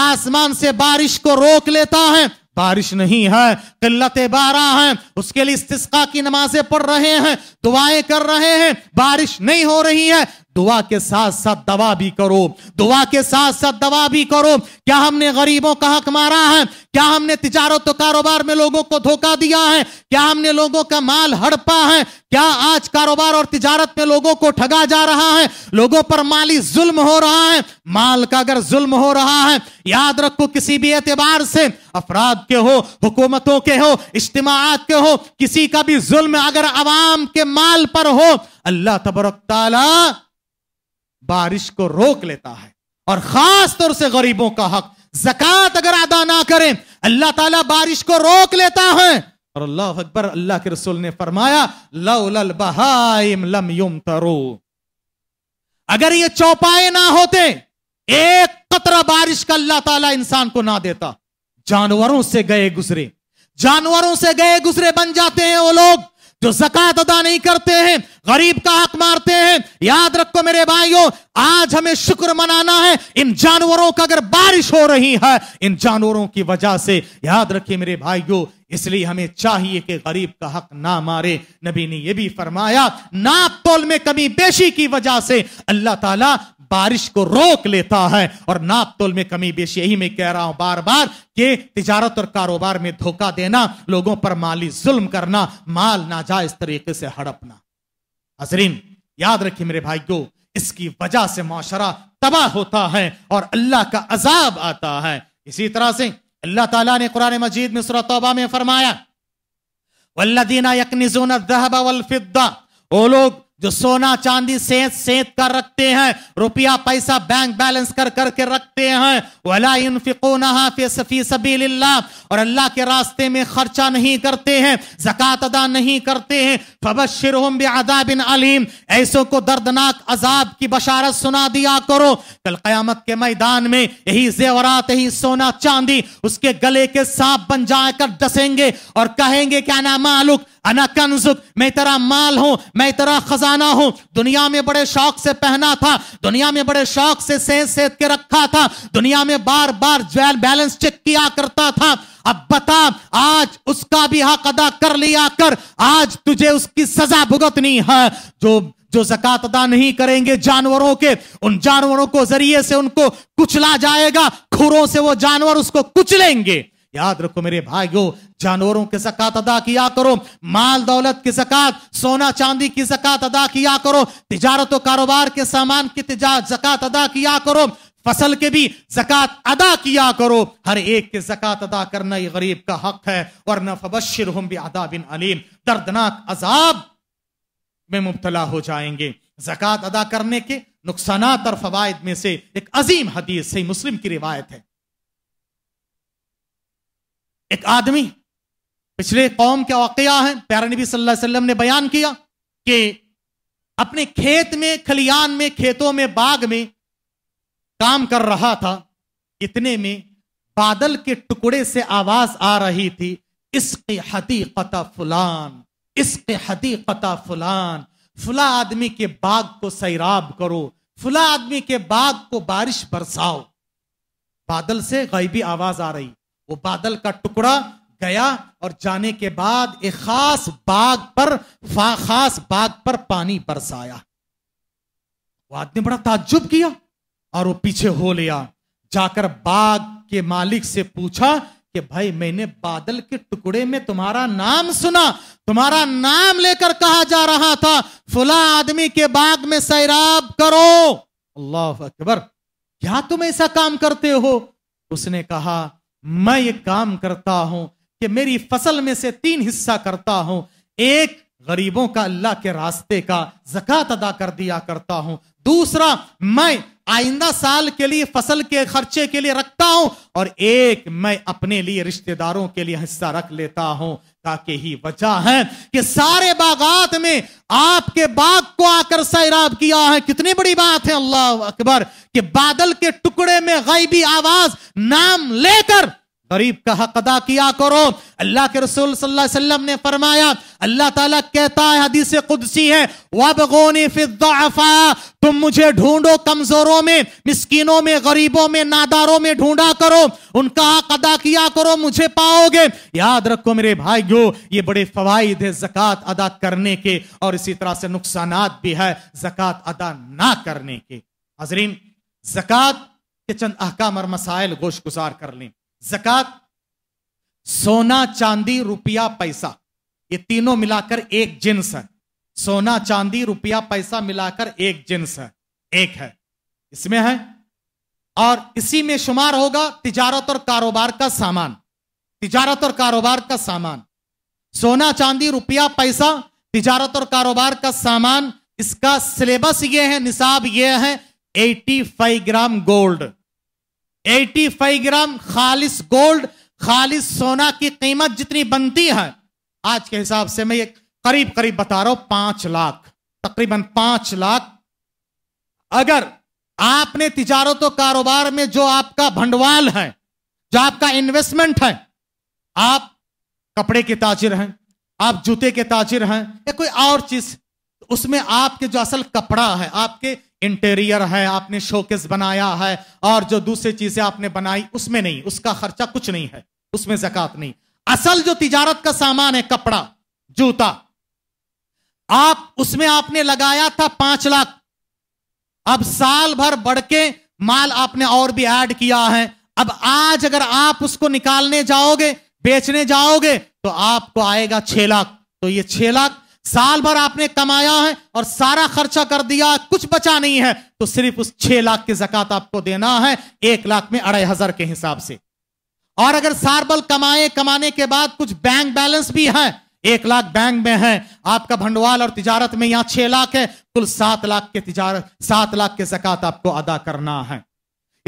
आसमान से बारिश को रोक लेता है बारिश नहीं है किल्लत बारा है उसके लिए इस्तिस्का की नमाजें पढ़ रहे हैं दुआएं कर रहे हैं बारिश नहीं हो रही है दुआ के साथ साथ दवा भी करो दुआ के साथ साथ दवा भी करो क्या हमने गरीबों का हक मारा है क्या हमने तिजारत तो कारोबार में लोगों को धोखा दिया है क्या हमने लोगों का माल हड़पा है क्या आज कारोबार और तिजारत में लोगों को ठगा जा रहा है लोगों पर माली जुल्म हो रहा है माल का अगर जुल्म हो रहा है याद रखो किसी भी एतबार से अफराद के हो हुकूमतों के हो इज्तमात के हो किसी का भी जुल्म अगर आवाम के माल पर हो अल्लाह तबरक बारिश को रोक लेता है और खास तौर से गरीबों का हक जक़ात अगर अदा ना करें अल्लाह ताला बारिश को रोक लेता है और अल्लाह अकबर अल्लाह के रसूल ने फरमाया लल लम युम तरो अगर ये चौपाए ना होते एक कतरा बारिश का अल्लाह ताला इंसान को ना देता जानवरों से गए गुजरे जानवरों से गए गुजरे बन जाते हैं वो लोग जो जकत अदा नहीं करते हैं गरीब का हक मारते हैं याद रखो मेरे भाइयों आज हमें शुक्र मनाना है इन जानवरों का अगर बारिश हो रही है इन जानवरों की वजह से याद रखिए मेरे भाइयों इसलिए हमें चाहिए कि गरीब का हक ना मारे नबी ने यह भी फरमाया नाप तोल में कमी बेशी की वजह से अल्लाह ताला बारिश को रोक लेता है और नाप तोल में कमी बेश यही मैं कह रहा हूं बार बार कि तिजारत और कारोबार में धोखा देना लोगों पर माली जुल्म करना माल नाजायज तरीके से हड़पना हजरीन याद रखिए मेरे भाइयों इसकी वजह से माशरा तबाह होता है और अल्लाह का अजाब आता है इसी तरह से अल्लाह ताला ने कुरान मजीद में सूरत तौबा में फरमाया वल्लदीना यकनिजून वल फिद्दा वो लोग जो सोना चांदी सेत सेत कर रखते हैं रुपया पैसा बैंक बैलेंस कर करके रखते हैं वला इन फिकोनाफी सबी और अल्लाह के रास्ते में खर्चा नहीं करते हैं जक़ात अदा नहीं करते हैं फबशर बिन अलीम ऐसों को दर्दनाक अजाब की बशारत सुना दिया करो कल क़यामत के मैदान में यही जेवरात यही सोना चांदी उसके गले के सांप बन जाकर डसेंगे और कहेंगे क्या ना मालुक अना मैं तेरा माल हूं मैं तेरा खजाना हूं दुनिया में बड़े शौक से पहना था दुनिया में बड़े शौक से सेंस सेहत के रखा था दुनिया में बार बार बैलेंस चेक किया करता था अब बता आज उसका भी हक अदा कर लिया कर आज तुझे उसकी सजा भुगतनी है जो जो जक़ात अदा नहीं करेंगे जानवरों के उन जानवरों को जरिए से उनको कुचला जाएगा खुरों से वो जानवर उसको कुचलेंगे याद रखो मेरे भाइयों जानवरों की सकात अदा किया करो माल दौलत की सकात सोना चांदी की सकात अदा किया करो तिजारत और कारोबार के सामान की तिजारत जक़ात अदा किया करो फसल के भी जक़ात अदा किया करो हर एक के जक़ात अदा करना ये गरीब का हक है और नफबशर हम भी अदा बिन अलीम दर्दनाक अजाब में मुबतला हो जाएंगे जक़ात अदा करने के नुकसान और फवायद में से एक अजीम हदीस से मुस्लिम की रिवायत है एक आदमी पिछले कौम के वाकया है प्यारे नबी सल्लल्लाहु अलैहि वसल्लम ने बयान किया कि अपने खेत में खलियान में खेतों में बाग में काम कर रहा था इतने में बादल के टुकड़े से आवाज आ रही थी इसके हदीकता फुलान इसके हदीकता फुलान फुला आदमी के बाग को सैराब करो फुला आदमी के बाग को बारिश बरसाओ बादल से गैबी आवाज आ रही वो बादल का टुकड़ा गया और जाने के बाद एक खास बाग पर खास बाग पर पानी बरसाया वो आदमी बड़ा ताज्जुब किया और वो पीछे हो लिया जाकर बाग के मालिक से पूछा कि भाई मैंने बादल के टुकड़े में तुम्हारा नाम सुना तुम्हारा नाम लेकर कहा जा रहा था फुला आदमी के बाग में सैराब करो अल्लाह अकबर क्या तुम ऐसा काम करते हो उसने कहा मैं ये काम करता हूं कि मेरी फसल में से तीन हिस्सा करता हूं एक गरीबों का अल्लाह के रास्ते का जक़ात अदा कर दिया करता हूं दूसरा मैं आइंदा साल के लिए फसल के खर्चे के लिए रखता हूं और एक मैं अपने लिए रिश्तेदारों के लिए हिस्सा रख लेता हूं ताकि ही वजह है कि सारे बागात में आपके बाग को आकर सैराब किया है कितनी बड़ी बात है अल्लाह अकबर कि बादल के टुकड़े में गैबी आवाज नाम लेकर गरीब का हक अदा किया करो अल्लाह के रसूल सल्लल्लाहु अलैहि वसल्लम ने फरमाया अल्लाह ताला कहता है हदीस कुदसी है वबगोनी फिदा तुम मुझे ढूंढो कमजोरों में मिस्किनों में गरीबों में नादारों में ढूंढा करो उनका हक अदा किया करो मुझे पाओगे याद रखो मेरे भाइयों ये बड़े फवाइद है जक़ात अदा करने के और इसी तरह से नुकसान भी है जक़ात अदा ना करने के हजरीन जक़ात के चंद अहकाम और मसाइल गोश गुजार कर लें जकत सोना चांदी रुपया पैसा ये तीनों मिलाकर एक जिन्स है सोना चांदी रुपया पैसा मिलाकर एक जिन्स है एक है इसमें है और इसी में शुमार होगा तिजारत और कारोबार का सामान तिजारत और कारोबार का सामान सोना चांदी रुपया पैसा तिजारत और कारोबार का सामान इसका सिलेबस ये है निसाब ये है 85 ग्राम गोल्ड 85 ग्राम खालिश गोल्ड खालिश सोना की कीमत जितनी बनती है आज के हिसाब से मैं ये करीब करीब बता रहा हूं पांच लाख तकरीबन पांच लाख अगर आपने तिजारत तो कारोबार में जो आपका भंडवाल है जो आपका इन्वेस्टमेंट है आप कपड़े के ताजिर हैं आप जूते के ताजिर हैं या कोई और चीज उसमें आपके जो असल कपड़ा है आपके इंटीरियर है आपने शोकेस बनाया है और जो दूसरी चीजें आपने बनाई उसमें नहीं उसका खर्चा कुछ नहीं है उसमें जक़ात नहीं असल जो तिजारत का सामान है कपड़ा जूता आप उसमें आपने लगाया था पांच लाख अब साल भर बढ़ के माल आपने और भी ऐड किया है अब आज अगर आप उसको निकालने जाओगे बेचने जाओगे तो आपको आएगा छह लाख तो ये छह लाख साल भर आपने कमाया है और सारा खर्चा कर दिया कुछ बचा नहीं है तो सिर्फ उस छह लाख की जकत आपको देना है एक लाख में अढ़ाई हजार के हिसाब से और अगर साल भर कमाए कमाने के बाद कुछ बैंक बैलेंस भी है एक लाख बैंक में है आपका भंडवाल और तिजारत में यहां छह लाख है कुल सात लाख के तिजारत सात लाख के जकत आपको अदा करना है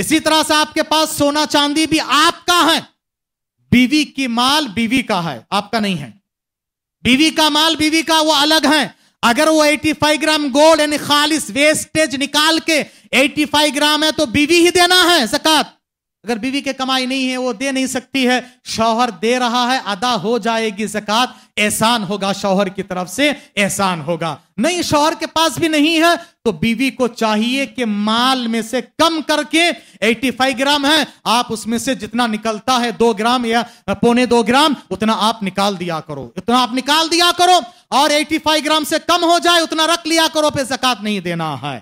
इसी तरह से आपके पास सोना चांदी भी आपका है बीवी की माल बीवी का है आपका नहीं है बीवी का माल बीवी का वो अलग है अगर वो 85 ग्राम गोल्ड यानी खालिश वेस्टेज निकाल के 85 ग्राम है तो बीवी ही देना है जक़ात अगर बीवी के कमाई नहीं है वो दे नहीं सकती है शौहर दे रहा है अदा हो जाएगी जकत एहसान होगा शौहर की तरफ से एहसान होगा नहीं शौहर के पास भी नहीं है तो बीवी को चाहिए कि माल में से कम करके 85 ग्राम है आप उसमें से जितना निकलता है दो ग्राम या पौने दो ग्राम उतना आप निकाल दिया करो उतना आप निकाल दिया करो और एटी ग्राम से कम हो जाए उतना रख लिया करो पे जक़ात नहीं देना है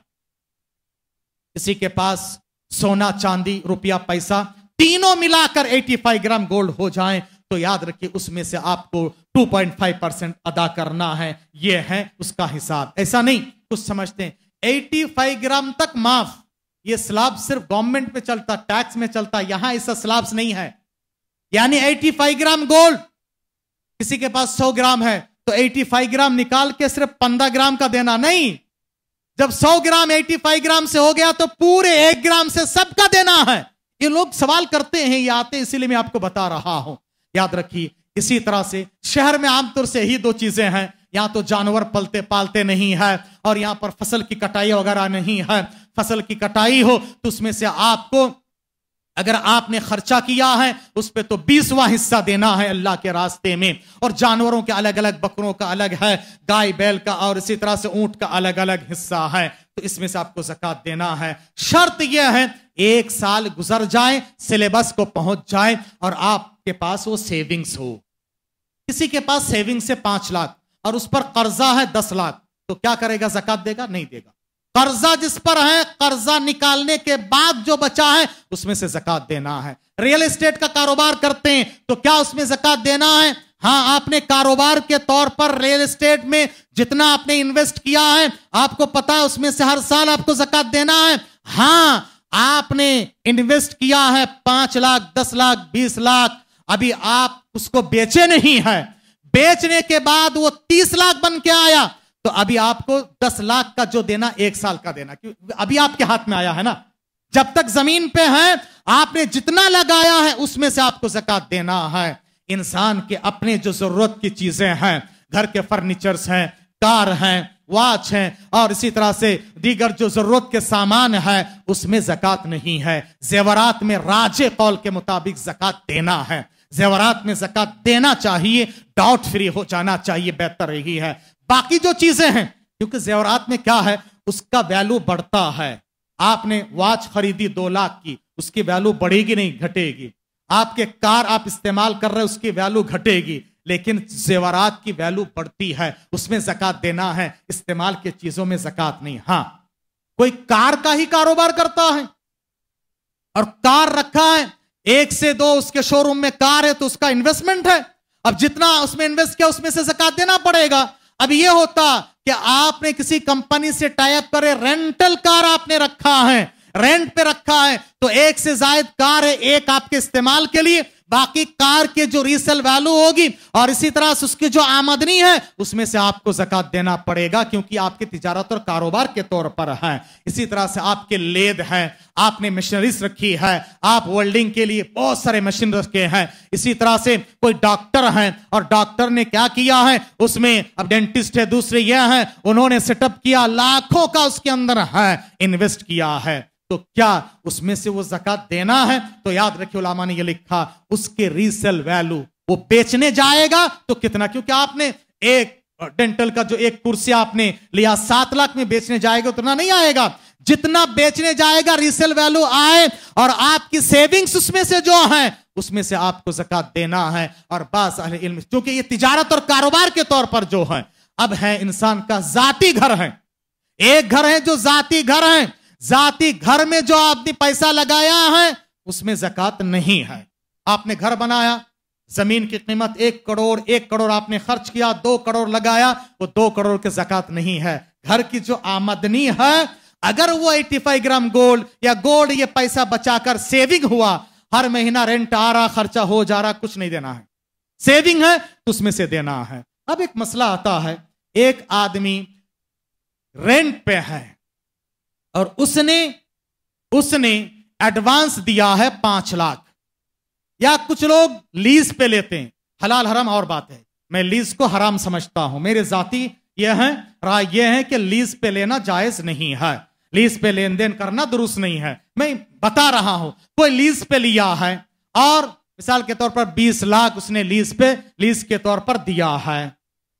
किसी के पास सोना चांदी रुपया पैसा तीनों मिलाकर 85 ग्राम गोल्ड हो जाए तो याद रखिए उसमें से आपको 2.5 परसेंट अदा करना है यह है उसका हिसाब ऐसा नहीं कुछ समझते हैं 85 ग्राम तक माफ ये स्लाब सिर्फ गवर्नमेंट में चलता टैक्स में चलता यहां ऐसा स्लाब्स नहीं है यानी 85 ग्राम गोल्ड किसी के पास 100 ग्राम है तो 85 ग्राम निकाल के सिर्फ 15 ग्राम का देना नहीं जब 100 ग्राम 85 ग्राम से हो गया तो पूरे एक ग्राम से सबका देना है ये लोग सवाल करते हैं ये आते इसीलिए मैं आपको बता रहा हूं याद रखिए इसी तरह से शहर में आमतौर से ही दो चीजें हैं यहाँ तो जानवर पलते पालते नहीं है और यहाँ पर फसल की कटाई वगैरह नहीं है फसल की कटाई हो तो उसमें से आपको अगर आपने खर्चा किया है उस पर तो बीसवा हिस्सा देना है अल्लाह के रास्ते में और जानवरों के अलग अलग बकरों का अलग है गाय बैल का और इसी तरह से ऊंट का अलग अलग हिस्सा है तो इसमें से आपको जक़ात देना है शर्त यह है एक साल गुजर जाए सिलेबस को पहुंच जाए और आपके पास वो सेविंग्स हो किसी के पास सेविंग से पांच लाख और उस पर कर्जा है दस लाख तो क्या करेगा जक़ात देगा नहीं देगा कर्जा जिस पर है कर्जा निकालने के बाद जो बचा है उसमें से जकत देना है रियल एस्टेट का कारोबार करते हैं तो क्या उसमें जकत देना है हाँ आपने कारोबार के तौर पर रियल एस्टेट में जितना आपने इन्वेस्ट किया है आपको पता है उसमें से हर साल आपको जकत देना है हाँ आपने इन्वेस्ट किया है पांच लाख दस लाख बीस लाख अभी आप उसको बेचे नहीं है बेचने के बाद वो तीस लाख बन के आया तो अभी आपको दस लाख का जो देना एक साल का देना अभी आपके हाथ में आया है ना जब तक जमीन पे है आपने जितना लगाया है उसमें से आपको जकत देना है इंसान के अपने जो जरूरत की चीजें हैं घर के फर्नीचर्स हैं कार हैं वॉच हैं और इसी तरह से दीगर जो जरूरत के सामान है उसमें जकत नहीं है जेवरात में राजे कौल के मुताबिक जकत देना है जेवरात में जक़ात देना चाहिए डाउट फ्री हो जाना चाहिए बेहतर यही है बाकी जो चीजें हैं क्योंकि जेवरात में क्या है उसका वैल्यू बढ़ता है आपने वॉच खरीदी दो लाख की उसकी वैल्यू बढ़ेगी नहीं घटेगी आपके कार आप इस्तेमाल कर रहे उसकी वैल्यू घटेगी लेकिन जेवरात की वैल्यू बढ़ती है उसमें जकत देना है इस्तेमाल की चीजों में जकत नहीं हाँ कोई कार का ही कारोबार करता है और कार रखा है एक से दो उसके शोरूम में कार है तो उसका इन्वेस्टमेंट है अब जितना उसमें इन्वेस्ट किया उसमें से जक़ात देना पड़ेगा अब यह होता कि आपने किसी कंपनी से टाइप करे रेंटल कार आपने रखा है रेंट पे रखा है तो एक से जायद कार है एक आपके इस्तेमाल के लिए बाकी कार के जो रीसेल वैल्यू होगी और इसी तरह से उसकी जो आमदनी है उसमें से आपको जकत देना पड़ेगा क्योंकि आपके तिजारत और कारोबार के तौर पर है इसी तरह से आपके लेद हैं आपने मशीनरीज रखी है आप वेल्डिंग के लिए बहुत सारे मशीन रखे हैं इसी तरह से कोई डॉक्टर हैं और डॉक्टर ने क्या किया है उसमें अब डेंटिस्ट है दूसरे यह है उन्होंने सेटअप किया लाखों का उसके अंदर है इन्वेस्ट किया है तो क्या उसमें से वो जक़ात देना है तो याद रखिए उलामा ने ये लिखा उसके रीसेल वैल्यू वो बेचने जाएगा तो कितना क्योंकि आपने एक डेंटल का जो एक कुर्सी आपने लिया सात लाख में बेचने जाएगा उतना नहीं आएगा जितना बेचने जाएगा रीसेल वैल्यू आए और आपकी सेविंग्स उसमें से जो है उसमें से आपको जक़ात देना है और बस इल्म क्योंकि ये तिजारत और कारोबार के तौर पर जो है अब है इंसान का जाति घर है एक घर है जो जाति घर है जाति घर में जो आपने पैसा लगाया है उसमें जकत नहीं है आपने घर बनाया जमीन की कीमत एक करोड़ एक करोड़ आपने खर्च किया दो करोड़ लगाया वो दो करोड़ के जकत नहीं है घर की जो आमदनी है अगर वो 85 ग्राम गोल्ड या गोल्ड ये पैसा बचाकर सेविंग हुआ हर महीना रेंट आ रहा खर्चा हो जा रहा कुछ नहीं देना है सेविंग है तो उसमें से देना है अब एक मसला आता है एक आदमी रेंट पे है और उसने उसने एडवांस दिया है पांच लाख या कुछ लोग लीज पे लेते हैं हलाल हराम और बात है मैं लीज को हराम समझता हूं मेरे जाति यह है राय यह है कि लीज पे लेना जायज नहीं है लीज पे लेन देन करना दुरुस्त नहीं है मैं बता रहा हूं कोई लीज पे लिया है और मिसाल के तौर पर 20 लाख उसने लीज पे लीज के तौर पर दिया है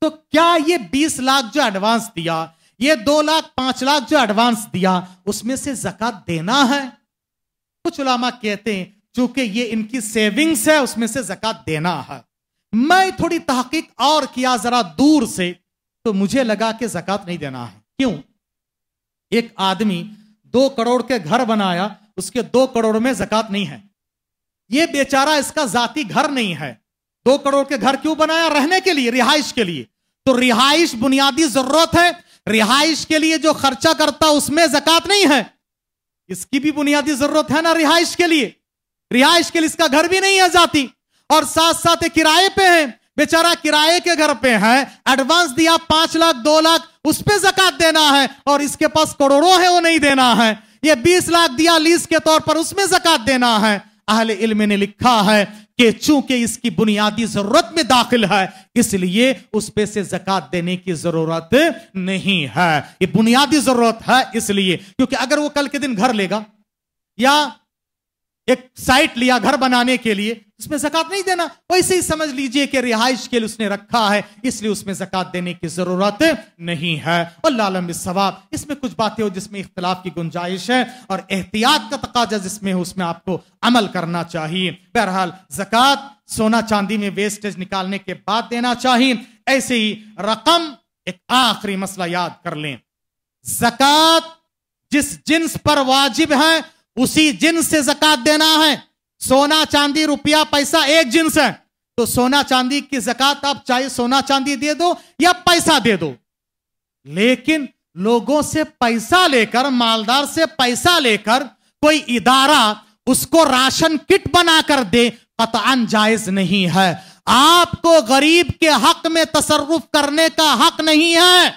तो क्या ये 20 लाख जो एडवांस दिया ये दो लाख पांच लाख जो एडवांस दिया उसमें से जकत देना है कुछ उलामा कहते हैं चूंकि ये इनकी सेविंग्स है उसमें से जकत देना है मैं थोड़ी तहकीक और किया जरा दूर से तो मुझे लगा कि जकत नहीं देना है क्यों एक आदमी दो करोड़ के घर बनाया उसके दो करोड़ में जकत नहीं है ये बेचारा इसका जाति घर नहीं है दो करोड़ के घर क्यों बनाया रहने के लिए रिहाइश के लिए तो रिहाइश बुनियादी जरूरत है रिहाइश के लिए जो खर्चा करता उसमें जक़ात नहीं है इसकी भी बुनियादी जरूरत है ना रिहाइश के लिए रिहाइश के लिए इसका घर भी नहीं है जाती और साथ साथ किराए पे है बेचारा किराए के घर पे है एडवांस दिया पांच लाख दो लाख उस पर जक़ात देना है और इसके पास करोड़ों है वो नहीं देना है ये बीस लाख दिया लीज के तौर पर उसमें जकत देना है अहल इल्म ने लिखा है कि चूंकि इसकी बुनियादी जरूरत में दाखिल है इसलिए उस पे से जकत देने की जरूरत नहीं है ये बुनियादी जरूरत है इसलिए क्योंकि अगर वो कल के दिन घर लेगा या एक साइट लिया घर बनाने के लिए उसमें जकत नहीं देना वैसे ही समझ लीजिए कि रिहाइश के लिए उसने रखा है इसलिए उसमें जकत देने की जरूरत नहीं है और लालम सवाब इसमें कुछ बातें हो जिसमें इख्तलाफ की गुंजाइश है और एहतियात का तकाजा जिसमें है उसमें आपको अमल करना चाहिए बहरहाल जकत सोना चांदी में वेस्टेज निकालने के बाद देना चाहिए ऐसे ही रकम एक आखिरी मसला याद कर लें जकत जिस जिन्स पर वाजिब है उसी जिन से जक़ात देना है सोना चांदी रुपया पैसा एक जिन्स है तो सोना चांदी की जकत आप चाहे सोना चांदी दे दो या पैसा दे दो लेकिन लोगों से पैसा लेकर मालदार से पैसा लेकर कोई इदारा उसको राशन किट बनाकर दे कतान जायज नहीं है आपको गरीब के हक में तसरुफ करने का हक नहीं है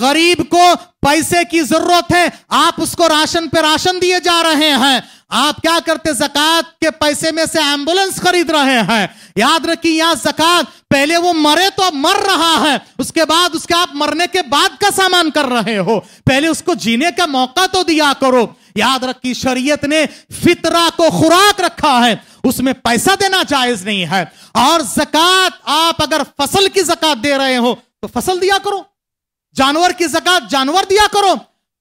गरीब को पैसे की जरूरत है आप उसको राशन पे राशन दिए जा रहे हैं आप क्या करते जक़ात के पैसे में से एम्बुलेंस खरीद रहे हैं याद रखिए यहां जक़ात पहले वो मरे तो मर रहा है उसके बाद उसके आप मरने के बाद का सामान कर रहे हो पहले उसको जीने का मौका तो दिया करो याद रखिए शरीयत ने फितरा को खुराक रखा है उसमें पैसा देना जायज नहीं है और जक़ात आप अगर फसल की जक़त दे रहे हो तो फसल दिया करो जानवर की जगह जानवर दिया करो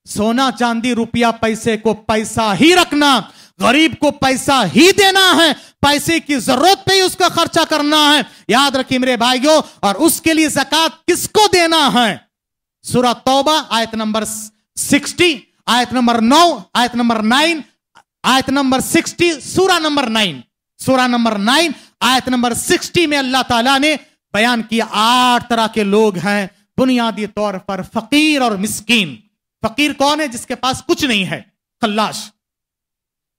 सोना चांदी रुपया पैसे को पैसा ही रखना गरीब को पैसा ही देना है पैसे की जरूरत पे ही उसका खर्चा करना है याद रखिए मेरे भाइयों और उसके लिए जकत किसको देना है सूरा तौबा आयत नंबर सिक्सटी आयत नंबर नौ आयत नंबर नाइन आयत नंबर सिक्सटी सूरा नंबर नाइन सूरा नंबर नाइन आयत नंबर सिक्सटी में अल्लाह ताला ने बयान किया आठ तरह के लोग हैं बुनियादी तौर पर फकीर और मिस्कीन फकीर कौन है जिसके पास कुछ नहीं है खल्लाश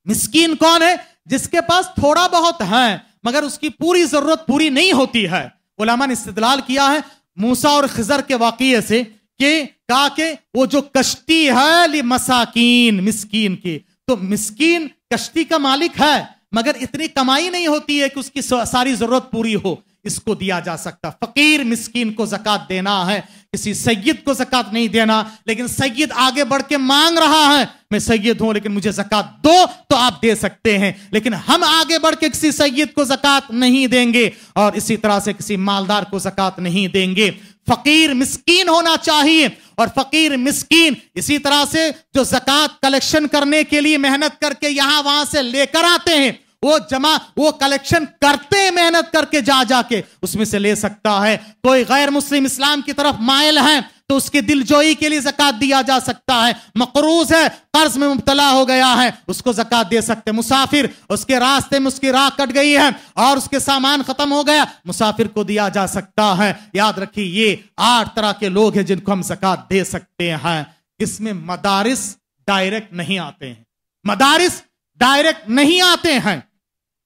मिस्कीन कौन है जिसके पास थोड़ा बहुत है मगर उसकी पूरी जरूरत पूरी नहीं होती है उलामा ने इस्तलाल किया है मूसा और खजर के वाक्य से कि कहा के वो जो कश्ती है ली मसाकीन मिस्कीन की तो मिस्कीन कश्ती का मालिक है मगर इतनी कमाई नहीं होती है कि उसकी सारी जरूरत पूरी हो इसको दिया जा सकता फकीर मिसकीन को जक़ात देना है किसी सैयद को जक़ात नहीं देना लेकिन सैयद आगे बढ़ के मांग रहा है मैं सैयद हूं लेकिन मुझे जक़ात दो तो आप दे सकते हैं लेकिन हम आगे बढ़ के किसी सैयद को जक़ात नहीं देंगे और इसी तरह से किसी मालदार को जक़ात नहीं देंगे फकीर मिस्कीन होना चाहिए और फकीर मिस्कीन इसी तरह से जो जक़ात कलेक्शन करने के लिए मेहनत करके यहां वहां से लेकर आते हैं वो जमा वो कलेक्शन करते मेहनत करके जा जाके उसमें से ले सकता है कोई गैर मुस्लिम इस्लाम की तरफ मायल है तो उसके दिलजोई के लिए जक़ात दिया जा सकता है मकरूज है कर्ज में मुबतला हो गया है उसको जकत दे सकते मुसाफिर उसके रास्ते में उसकी राह कट गई है और उसके सामान खत्म हो गया मुसाफिर को दिया जा सकता है याद रखिए ये आठ तरह के लोग हैं जिनको हम जक़ात दे सकते हैं इसमें मदारिस डायरेक्ट नहीं आते हैं मदारिस डायरेक्ट नहीं आते हैं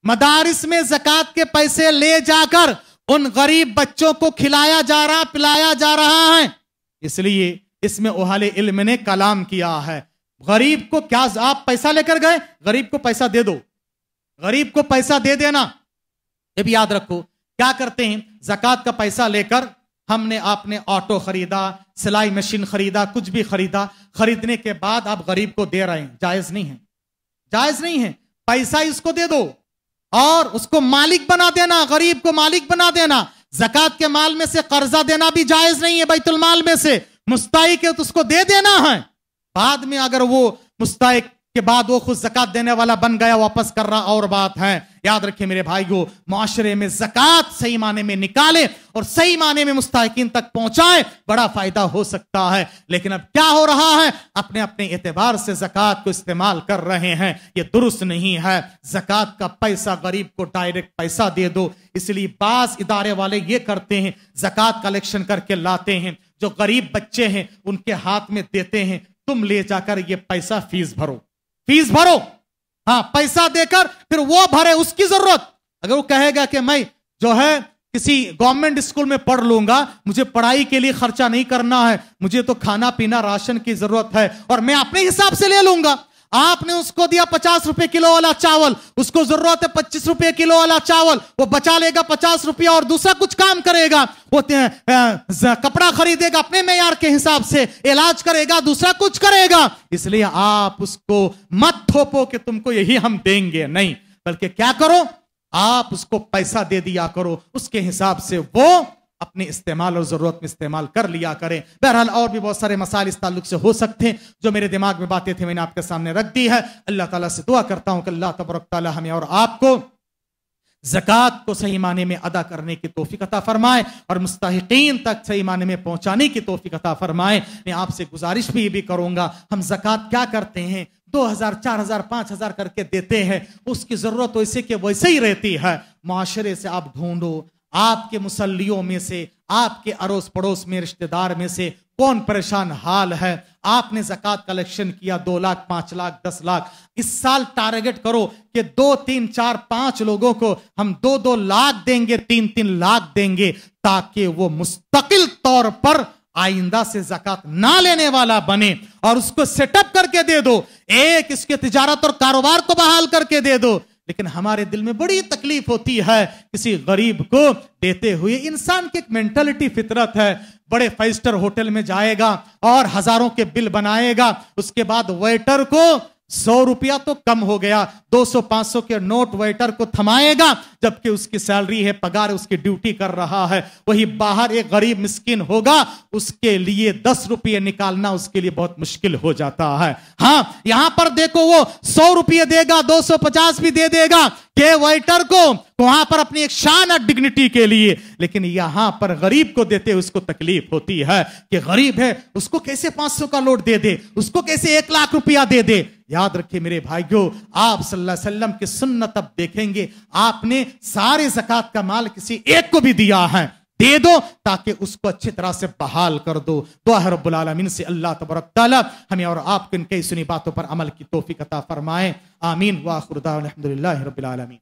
मदारिस में जकत के पैसे ले जाकर उन गरीब बच्चों को खिलाया जा रहा पिलाया जा रहा है इसलिए इसमें ओहाले इल्म ने कलाम किया है गरीब को क्या आप पैसा लेकर गए गरीब को पैसा दे दो गरीब को पैसा दे देना ये भी याद रखो क्या करते हैं जक़ात का पैसा लेकर हमने आपने ऑटो खरीदा सिलाई मशीन खरीदा कुछ भी खरीदा खरीदने के बाद आप गरीब को दे रहे हैं जायज नहीं है जायज नहीं है पैसा इसको दे दो और उसको मालिक बना देना गरीब को मालिक बना देना जक़ात के माल में से कर्जा देना भी जायज नहीं है बैतुल माल में से मुस्ताइक है तो उसको दे देना है बाद में अगर वो मुस्ताइक के बाद वो खुद जकत देने वाला बन गया वापस कर रहा और बात है याद रखिए मेरे भाइयों माशरे में जकत सही माने में निकाले और सही माने में मुस्ताकिन तक पहुंचाए बड़ा फायदा हो सकता है लेकिन अब क्या हो रहा है अपने अपने एतबार से जक़ात को इस्तेमाल कर रहे हैं ये दुरुस्त नहीं है जक़ात का पैसा गरीब को डायरेक्ट पैसा दे दो इसलिए बास इदारे वाले ये करते हैं जक़ात कलेक्शन करके लाते हैं जो गरीब बच्चे हैं उनके हाथ में देते हैं तुम ले जाकर ये पैसा फीस भरो फीस भरो हाँ पैसा देकर फिर वो भरे उसकी जरूरत अगर वो कहेगा कि मैं जो है किसी गवर्नमेंट स्कूल में पढ़ लूंगा मुझे पढ़ाई के लिए खर्चा नहीं करना है मुझे तो खाना पीना राशन की जरूरत है और मैं अपने हिसाब से ले लूंगा आपने उसको दिया पचास रुपए किलो वाला चावल उसको जरूरत है पच्चीस रुपए किलो वाला चावल वो बचा लेगा पचास रुपया और दूसरा कुछ काम करेगा वो कपड़ा खरीदेगा अपने मैार के हिसाब से इलाज करेगा दूसरा कुछ करेगा इसलिए आप उसको मत थोपो कि तुमको यही हम देंगे नहीं बल्कि क्या करो आप उसको पैसा दे दिया करो उसके हिसाब से वो अपने इस्तेमाल और ज़रूरत में इस्तेमाल कर लिया करें बहरहाल और भी बहुत सारे मसाइल इस ताल्लुक से हो सकते हैं जो मेरे दिमाग में बातें थी मैंने आपके सामने रख दी है अल्लाह ताला से दुआ करता हूँ कि अल्लाह तबरक ताली हमें और आपको जक़ात को सही माने में अदा करने की तोफ़ीकता अता फ़रमाए और मुस्तकिन तक सही माने में पहुंचाने की तोफ़ीकता अता फ़रमाए मैं आपसे गुजारिश भी ये भी करूंगा हम जक़ात क्या करते हैं दो हज़ार चार हज़ार पांच हज़ार करके देते हैं उसकी ज़रूरत वैसे के वैसे ही रहती है माशरे से आप ढूंढो आपके मुसल्लियों में से आपके अड़ोस पड़ोस में रिश्तेदार में से कौन परेशान हाल है आपने जकत कलेक्शन किया दो लाख पांच लाख दस लाख इस साल टारगेट करो कि दो तीन चार पांच लोगों को हम दो दो लाख देंगे तीन तीन लाख देंगे ताकि वो मुस्तकिल तौर पर आइंदा से जक़ात ना लेने वाला बने और उसको सेटअप करके दे दो एक इसके तिजारत और कारोबार को बहाल करके दे दो लेकिन हमारे दिल में बड़ी तकलीफ होती है किसी गरीब को देते हुए इंसान की एक मेंटेलिटी फितरत है बड़े फाइव स्टार होटल में जाएगा और हजारों के बिल बनाएगा उसके बाद वेटर को सौ रुपया तो कम हो गया दो सौ पांच सौ के नोट वेटर को थमाएगा जबकि उसकी सैलरी है पगार उसकी ड्यूटी कर रहा है वही बाहर एक गरीब मिस्किन होगा उसके लिए दस रुपये निकालना उसके लिए बहुत मुश्किल हो जाता है हाँ यहां पर देखो वो सौ रुपये देगा दो सौ पचास भी दे देगा के वेटर को तो वहां पर अपनी एक शान और डिग्निटी के लिए लेकिन यहां पर गरीब को देते उसको तकलीफ होती है कि गरीब है उसको कैसे पांच सौ का नोट दे दे उसको कैसे एक लाख रुपया दे दे याद रखिए मेरे भाइयों आप सल्लल्लाहु अलैहि वसल्लम की सुन्नत अब देखेंगे आपने सारे जक़ात का माल किसी एक को भी दिया है दे दो ताकि उसको अच्छी तरह से बहाल कर दो दुआ रबालमीन से अल्लाह तबरक हमें और आपको इन कई सुनी बातों पर अमल की तोफ़ी कता फरमाए आमीन वाखुरदा अलहमदिल्ला रबालमीन